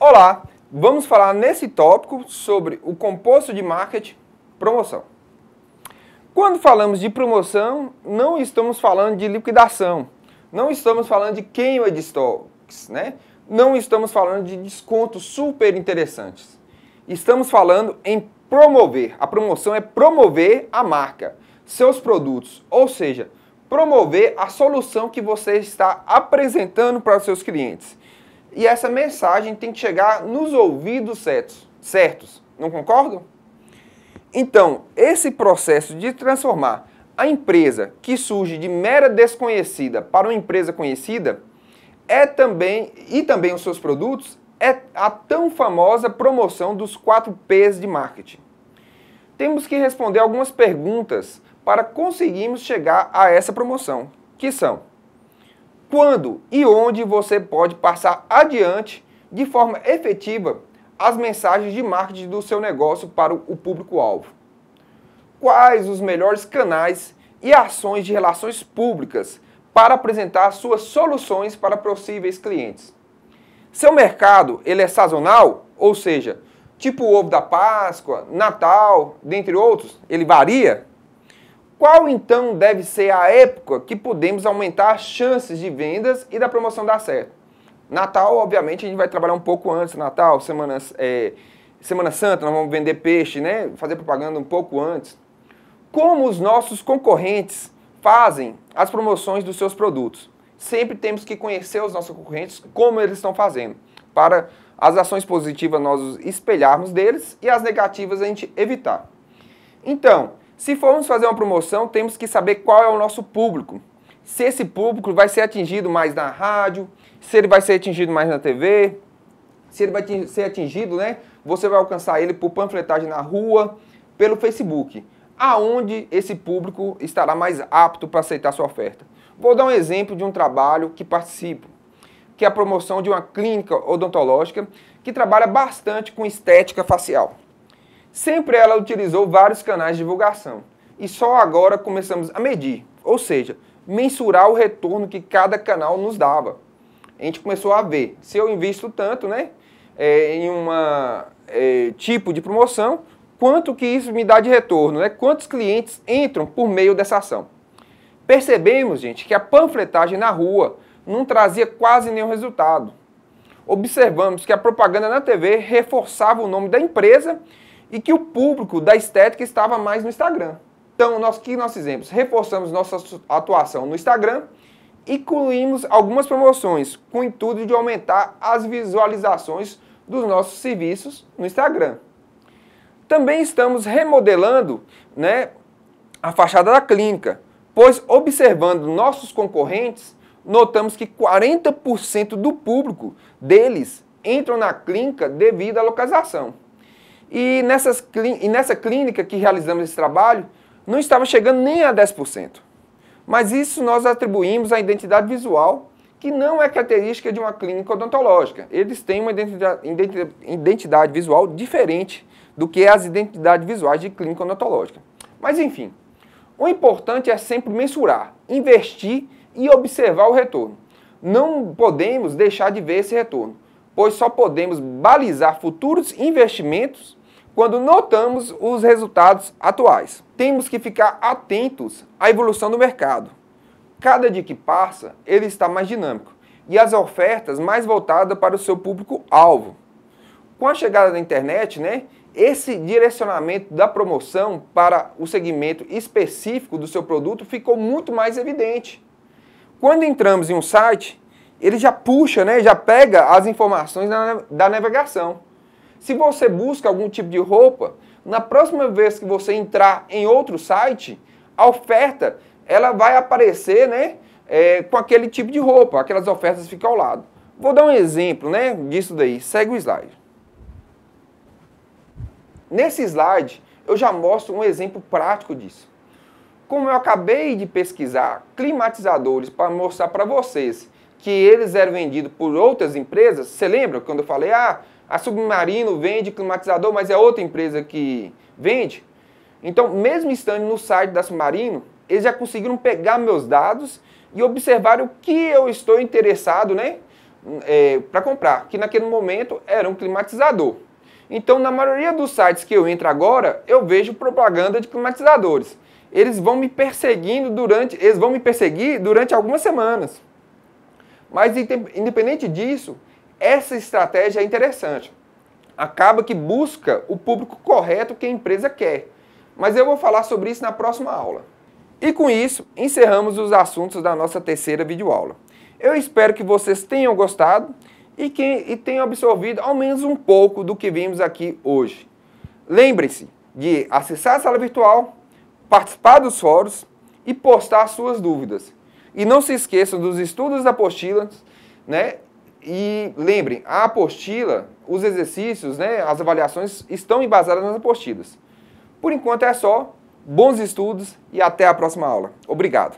Olá, vamos falar nesse tópico sobre o composto de marketing promoção. Quando falamos de promoção, não estamos falando de liquidação, não estamos falando de queima de estoques, né? não estamos falando de descontos super interessantes. Estamos falando em promover. A promoção é promover a marca, seus produtos, ou seja, promover a solução que você está apresentando para os seus clientes. E essa mensagem tem que chegar nos ouvidos certos. certos. Não concordam? Então, esse processo de transformar a empresa que surge de mera desconhecida para uma empresa conhecida é também e também os seus produtos é a tão famosa promoção dos 4 P's de marketing. Temos que responder algumas perguntas para conseguirmos chegar a essa promoção, que são: quando e onde você pode passar adiante de forma efetiva as mensagens de marketing do seu negócio para o público-alvo. Quais os melhores canais e ações de relações públicas para apresentar suas soluções para possíveis clientes? Seu mercado ele é sazonal, ou seja, tipo o ovo da Páscoa, Natal, dentre outros, ele varia? Qual então deve ser a época que podemos aumentar as chances de vendas e da promoção dar certo? Natal, obviamente, a gente vai trabalhar um pouco antes do Natal, semana, é, semana Santa, nós vamos vender peixe, né? fazer propaganda um pouco antes. Como os nossos concorrentes fazem as promoções dos seus produtos? Sempre temos que conhecer os nossos concorrentes, como eles estão fazendo, para as ações positivas nós espelharmos deles e as negativas a gente evitar. Então, se formos fazer uma promoção, temos que saber qual é o nosso público. Se esse público vai ser atingido mais na rádio, se ele vai ser atingido mais na TV, se ele vai ser atingido, né? Você vai alcançar ele por panfletagem na rua, pelo Facebook. Aonde esse público estará mais apto para aceitar sua oferta? Vou dar um exemplo de um trabalho que participo, que é a promoção de uma clínica odontológica que trabalha bastante com estética facial. Sempre ela utilizou vários canais de divulgação e só agora começamos a medir, ou seja, mensurar o retorno que cada canal nos dava. A gente começou a ver se eu invisto tanto né, é, em um é, tipo de promoção, quanto que isso me dá de retorno, né? quantos clientes entram por meio dessa ação. Percebemos, gente, que a panfletagem na rua não trazia quase nenhum resultado. Observamos que a propaganda na TV reforçava o nome da empresa e que o público da estética estava mais no Instagram. Então, nós que nós fizemos? Reforçamos nossa atuação no Instagram e incluímos algumas promoções com o intuito de aumentar as visualizações dos nossos serviços no Instagram. Também estamos remodelando né, a fachada da clínica, pois observando nossos concorrentes, notamos que 40% do público deles entram na clínica devido à localização. E, nessas, e nessa clínica que realizamos esse trabalho, não estava chegando nem a 10%. Mas isso nós atribuímos à identidade visual, que não é característica de uma clínica odontológica. Eles têm uma identidade, identidade visual diferente do que as identidades visuais de clínica odontológica. Mas enfim, o importante é sempre mensurar, investir e observar o retorno. Não podemos deixar de ver esse retorno, pois só podemos balizar futuros investimentos quando notamos os resultados atuais. Temos que ficar atentos à evolução do mercado. Cada dia que passa, ele está mais dinâmico e as ofertas mais voltadas para o seu público-alvo. Com a chegada da internet, né, esse direcionamento da promoção para o segmento específico do seu produto ficou muito mais evidente. Quando entramos em um site, ele já puxa, né, já pega as informações da navegação. Se você busca algum tipo de roupa, na próxima vez que você entrar em outro site, a oferta ela vai aparecer né, é, com aquele tipo de roupa, aquelas ofertas ficam ao lado. Vou dar um exemplo né, disso daí, segue o slide. Nesse slide eu já mostro um exemplo prático disso. Como eu acabei de pesquisar climatizadores para mostrar para vocês que eles eram vendidos por outras empresas, você lembra quando eu falei, ah, a Submarino vende climatizador, mas é outra empresa que vende. Então, mesmo estando no site da Submarino, eles já conseguiram pegar meus dados e observar o que eu estou interessado né, é, para comprar, que naquele momento era um climatizador. Então, na maioria dos sites que eu entro agora, eu vejo propaganda de climatizadores. Eles vão me perseguindo durante, eles vão me perseguir durante algumas semanas. Mas independente disso, essa estratégia é interessante. Acaba que busca o público correto que a empresa quer. Mas eu vou falar sobre isso na próxima aula. E com isso, encerramos os assuntos da nossa terceira videoaula. Eu espero que vocês tenham gostado e, que, e tenham absorvido ao menos um pouco do que vimos aqui hoje. lembre se de acessar a sala virtual, participar dos fóruns e postar suas dúvidas. E não se esqueçam dos estudos da apostila né, e lembrem, a apostila, os exercícios, né, as avaliações estão embasadas nas apostilas. Por enquanto é só. Bons estudos e até a próxima aula. Obrigado.